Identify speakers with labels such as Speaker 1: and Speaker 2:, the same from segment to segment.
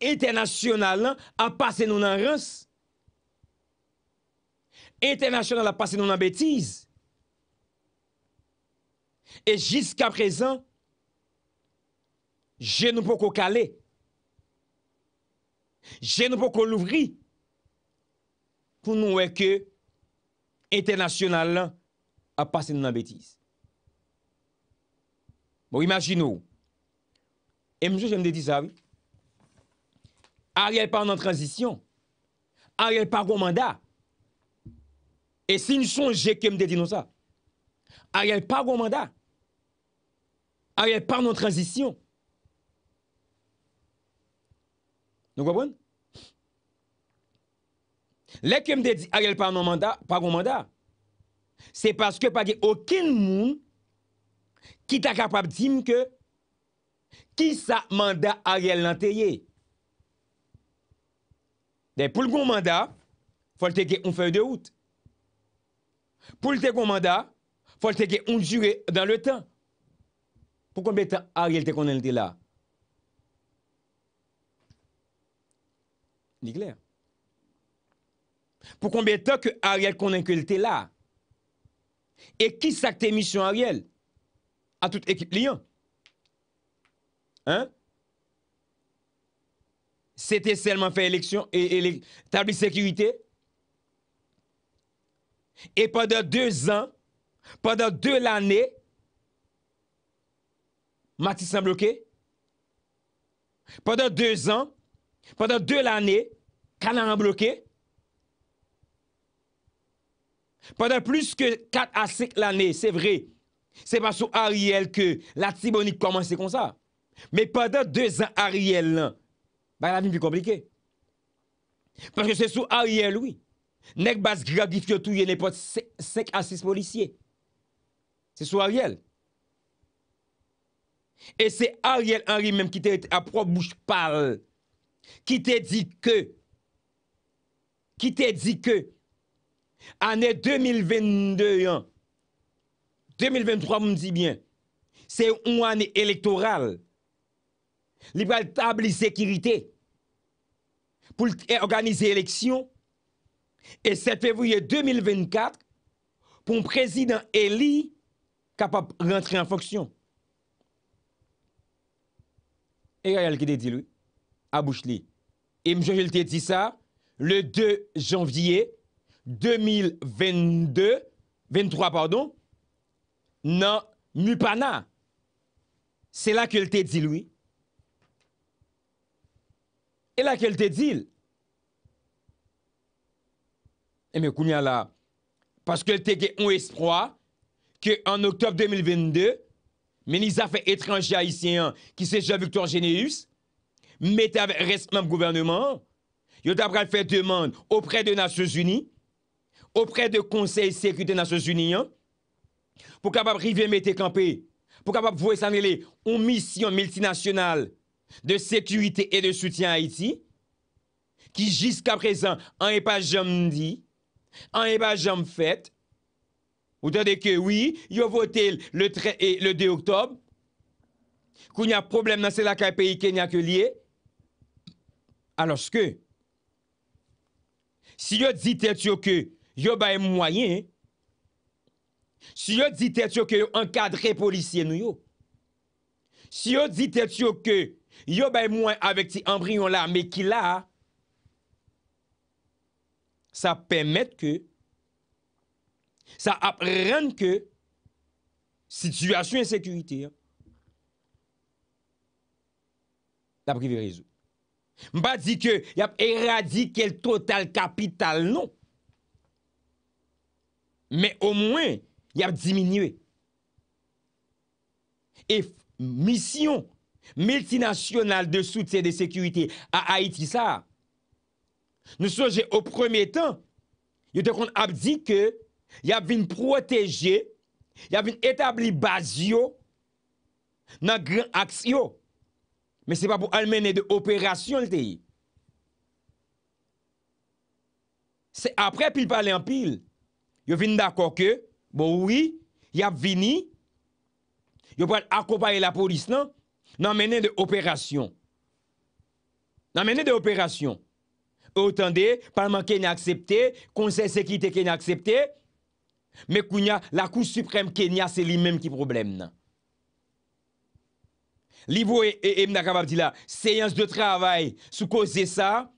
Speaker 1: entenasyonal lan apase nou nan rins. Entenasyonal apase nou nan betize. E jiska prezan, jen nou pou kou kale. Jen nou pou kou louvri. Pou nou weke, entenasyonal lan apase nou nan betize. Bon, imajin nou. E mjou jen mde di sa, vi? Ariel pas en transition. Ariel pas au mandat. Et si nous sommes que me dit ça, Ariel pas de mandat. Ariel pas en transition. Nous comprenons? Les que me dit Ariel pas mandat, pas au mandat. C'est parce que pas aucun monde qui est capable de dire que qui sa mandat Ariel l'anteye. Poul goun manda, fòl teke un fèy de wout. Poul teke goun manda, fòl teke un jure dan le tan. Pou konbetan a riel te konnen te la? Ni kler? Pou konbetan ke a riel konnen ke lte la? E ki sakte misyon a riel? A tout ek liyon? Hein? c'était seulement faire élection et établir sécurité. Et pendant deux ans, pendant deux l'année, a bloqué. Pendant deux ans, pendant deux l'année, a bloqué. Pendant plus que quatre à cinq l'année, c'est vrai. C'est pas sous Ariel que la Tibonique commence comme ça. Mais pendant deux ans, Ariel, bah, la vie plus compliquée. Parce que c'est sous Ariel, oui. Nèg bas gradifié tout y n'importe 5 à 6 policiers. C'est sous Ariel. Et c'est Ariel Henry même qui dit à propre bouche parle. Qui t'a dit que qui t'a dit que année 2022 hein, 2023 me dit bien. C'est une année électorale. Il va établir sécurité pour organiser l'élection. Et 7 février 2024, pour un président élu capable de rentrer en fonction. Et il y quelqu'un qui dit lui, à Bouchli. Et M. dit ça le 2 janvier 2022, 23, pardon, dans Mupana. C'est là qu'il te dit lui. Et là qu'il te dit, et eh, mais Kounia là, parce qu'elle était un espoir qu'en octobre 2022, ministre Affaires étrangères haïtien qui c'est Jean-Victor Généus, mette avec même gouvernement, il a fait demande auprès des Nations Unies, auprès du Conseil de sécurité des Nations Unies, hein, pour capable arriver mettre campé, pour capable voir faire une mission multinationale de sécurité et de soutien à Haïti, qui jusqu'à présent, en est pas jamais dit, An e ba jom fèt, ou dade ke wii, yo vote le 2 e, oktob, kou nye problem nan sè la kaj peyi ke nye akye liye, aloske, si yo ditet yo ke yo bay mwayen, si yo ditet yo ke yo ankadre polisyen nou yo, si yo ditet yo ke yo bay mwayen avèk ti ambryon la, me ki la, an e ba jom fèt, ou dade ke wii, yo vote le 2 oktob, sa ap remet ke situasyon en sekurite. La privi rezo. Mpa di ke y ap eradike el total kapital, non. Me o mwen, y ap diminue. E misyon, multinasyonal de soutien de sekurite a Haitisa, Nous sommes au premier temps, il était a dit que il a une protéger, il a une établir base dans grand action. Mais ce n'est pas pour amener de opération C'est après puis parle en pile. Il vient d'accord que, bon oui, il a venu, il accompagner la police non, dans de opération. Nous de opération. Attendez, Parlement Kenya a accepté, Conseil de sécurité qui accepté. Mais la Cour suprême Kenya, c'est lui-même qui problème. Livo et e, e, capable la séance de travail sous cause ça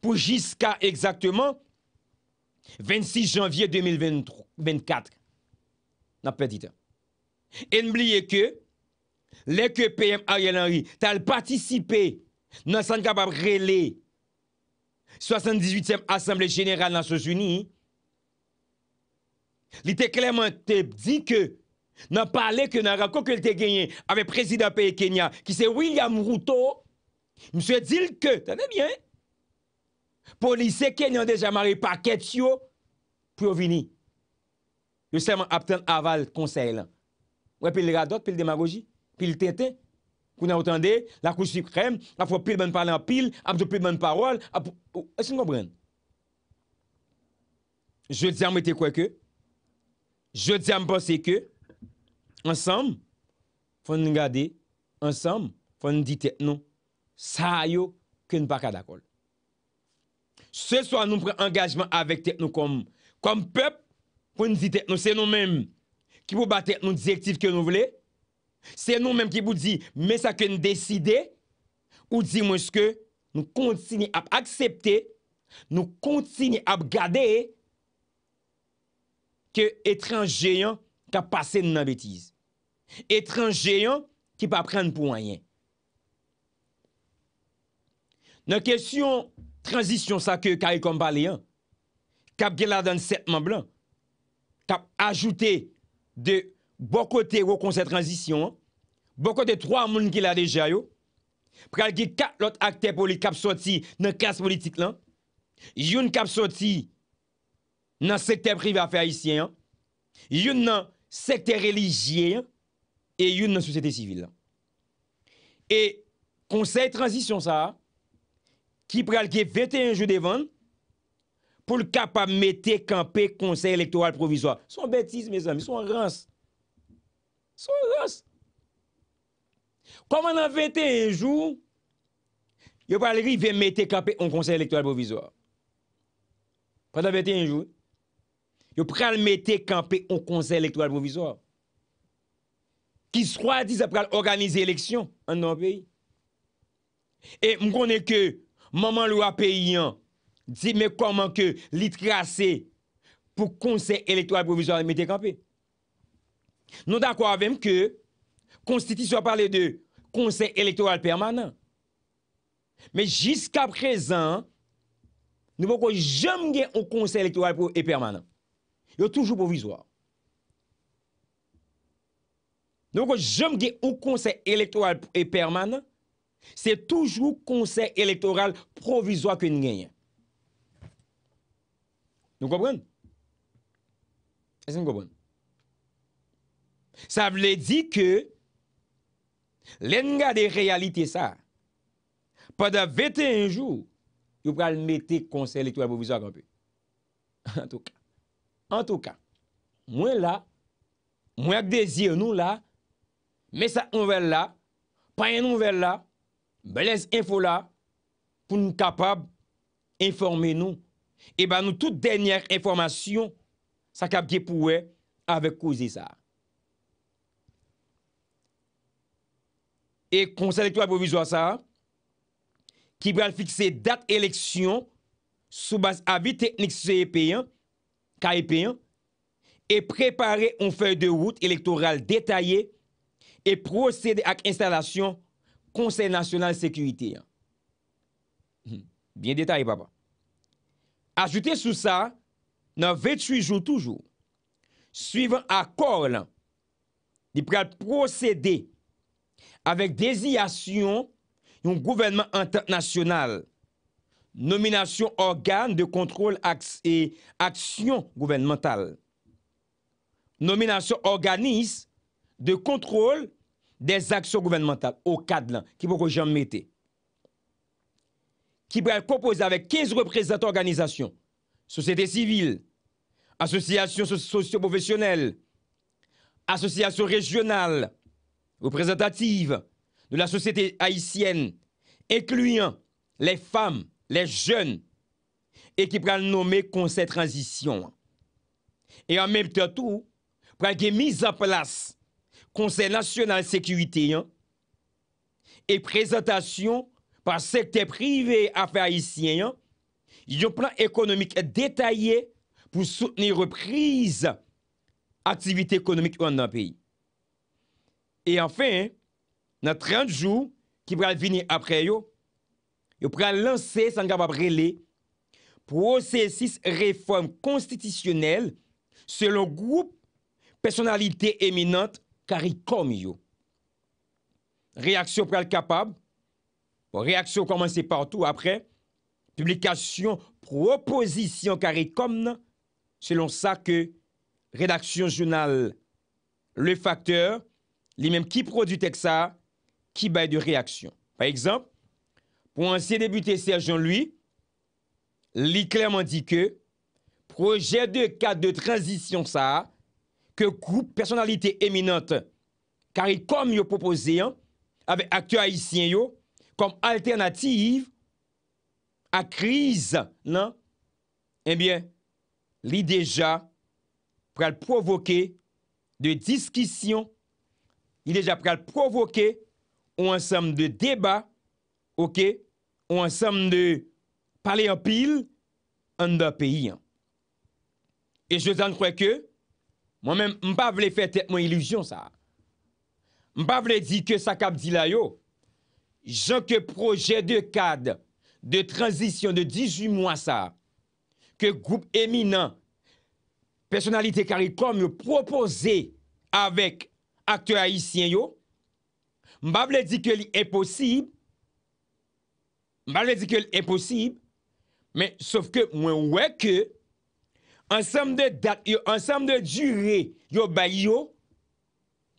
Speaker 1: pour jusqu'à exactement 26 janvier 2024. N'a pas dit. Hein. Et n'oubliez que les PM Ariel Henry t'a participé dans cette capable relayer 78èm Assemblée Générale nan Sous-Unis, li te kleman te di ke nan pale ke nan rakon ke li te genyen avè prezidant peye Kenya ki se William Routo, mswe dil ke, tanè myen, pou li se Kenya an deja marye paket yo, pou yo vini. Yo seman apten aval konsey lan. Ouè, pi l'gadot, pi l'demagogi, pi l'tenten. Vous entendez, la Cour suprême, la fois pile bonne parole en pile, a fait pile bonne parole. Oh, est-ce que vous comprenez? Je dis à me quoi que, je dis à me penser que, ensemble, faut nous garder ensemble, faut nous dire non, ça yo, que nous pas d'accord. Ce soir, nous prenons engagement avec nous comme, comme peuple, pour nous dire nous, c'est nous-mêmes qui pouvons battre nos directives que nous voulons Se nou menm ki pou di, men sa ke nou deside, ou di mwen ske, nou kontini ap aksepte, nou kontini ap gade, ke etranje yon, ka pase nou nan betize. Etranje yon, ki pa pren pou wanyen. Nan kesyon, transisyon sa ke, ka ekon pale yon, kap gela dan setman blan, kap ajoute de yon, bo kote bon yo konsey transisyon, bo kote 3 moun ki la deja yo, preal ki kat lot akte polit kap soti nan kase politik lan, yon kap soti nan sekte privi afe aisyen, yon nan sekte religyen, e yon nan sosyete sivil. E konsey transisyon sa, ki preal ki 21 jou devan, pou l kap ap mette kanpe konsey elektoral provizwa. Son betis, mes amy, son rans. Koman nan 21 e jou, yo pal ri ve mette kampe on konsey elektwal provizor. Pan nan 21 jou, yo pral mette kampe on konsey elektwal provizor. Ki swa diz ap pral organize eleksyon an nan peyi. E mkone ke maman lwa peyi an, di me koman ke li trase pou konsey elektwal provizor mette kampe. Nou da kwa avèm ke Konstitus yo parle de konsey elektoral permanen me jiska prezen nou poko jom gen ou konsey elektoral permanen yo toujou provizwa nou poko jom gen ou konsey elektoral permanen se toujou konsey elektoral provizwa ke nou gen nou kopwen e sen kopwen Sa vle di ke lenga de realite sa pa da vete enjou, yo pral nete konsele to a bo vizor konpe. En tou ka. En tou ka. Mwen la, mwen ak deziye nou la, mè sa onvel la, pa yon onvel la, mwen les info la, pou nou kapab informe nou. E ba nou tout denyer informasyon sa kap di pouwe ave kouzi sa. E konsèl elektor apovizwa sa, ki pral fikse dat eleksyon sou bas avi teknik se e peyen, ka e peyen, e prepare an fèy de wout elektoral detayye e prosede ak instalasyon konsèl nasyonal sekurite. Bien detayye, baba. Ajouté sou sa, nan 28 jou toujou, suivan akor lan, di pral prosede avec désignation un gouvernement international, nomination organe de contrôle et action gouvernementale, nomination organisme de contrôle des actions gouvernementales au cadre qui que j'en qui pourrait composé avec 15 représentants d'organisation société civile, association socio association associations régionales, représentatives de la société haïtienne, incluant les femmes, les jeunes, et qui nom de conseil transition. Et en même temps tout, la mise en place conseil national sécurité hein, et présentation par secteur privé affaires haïtien hein. un plan économique détaillé pour soutenir reprise activité économique dans le pays. E anfen, nan 30 jou ki pral vini apre yo, yo pral lanse sangabab rele pou osesis reforme konstitisyonel selon goup personalite eminant karikom yo. Reaksyon pral kapab, bon reaksyon komanse partou apre, publikasyon pou oposisyon karikom nan, selon sa ke redaksyon jounal le fakteur Les mêmes qui produit ça qui bat de réaction par exemple pour ancien député Serge lui il clairement dit que projet de cadre de transition ça que groupe personnalité éminente car comme il proposé hein, avec acteurs haïtiens comme alternative à crise non eh bien déjà pour provoquer de discussions il deja pral provoke ou ansam de deba ou ansam de paleopil an da peyi an. E jousan kwe ke, mba vle fete mwen ilujyon sa. Mba vle di ke sa kap di la yo, jan ke proje de kad de transisyon de 18 mwa sa, ke group eminan personalite karikom yo propose avèk akte haisyen yo, mbavle di ke li eposib, mbavle di ke li eposib, men, sof ke mwen wè ke, ansam de dac, ansam de jure yo bay yo,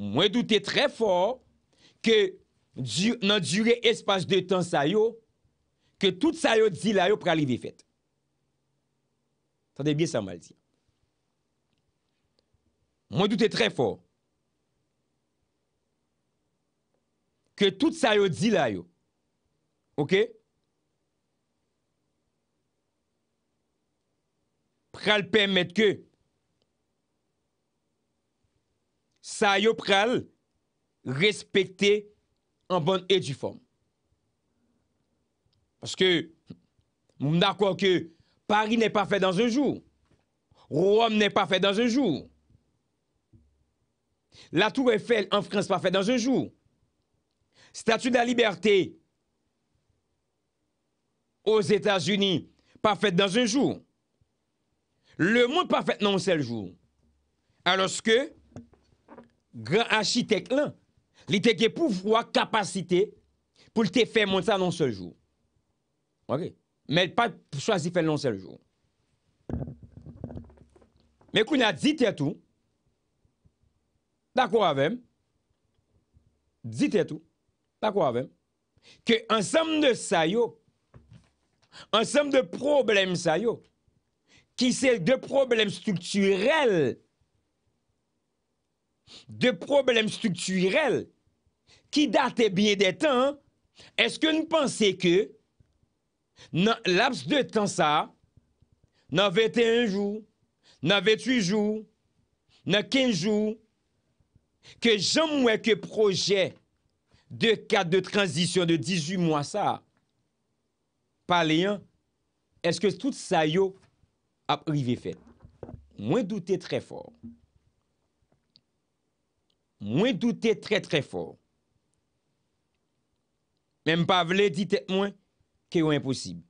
Speaker 1: mwen doutè trè for, ke nan jure espas de tan sa yo, ke tout sa yo di la yo pralive fèt. Sade bie sa mal di. Mwen doutè trè for, que tout ça yo dit là OK Pral permettre que ça yo pral respecter en bonne et due forme. Parce que, d'accord que Paris n'est pas fait dans un jour. Rome n'est pas fait dans un jour. La tour Eiffel en France n'est pas fait dans un jour. Statut de la liberté aux États-Unis, pas fait dans un jour. Le monde pas fait dans un seul jour. Alors que, grand architecte là, il a pouvoir, capacité pour faire monter ça dans un seul jour. OK. Mais pas choisi faire dans un seul jour. Mais qu'on a dit tout. D'accord avec dit tout pas quoi même, hein? que ensemble de ça, ensemble de problèmes ça, qui c'est de problèmes structurels, de problèmes structurels qui datent bien des temps, est-ce que nous pensez que dans laps de temps ça, dans 21 jours, dans 28 jours, dans 15 jours, que j'aime que projet De kat de transisyon de 18 mwa sa, pa le yon, eske tout sa yo ap rive fet. Mwen doute tre fòr. Mwen doute tre tre fòr. Mwen pa vle ditet mwen, ke yo imposib.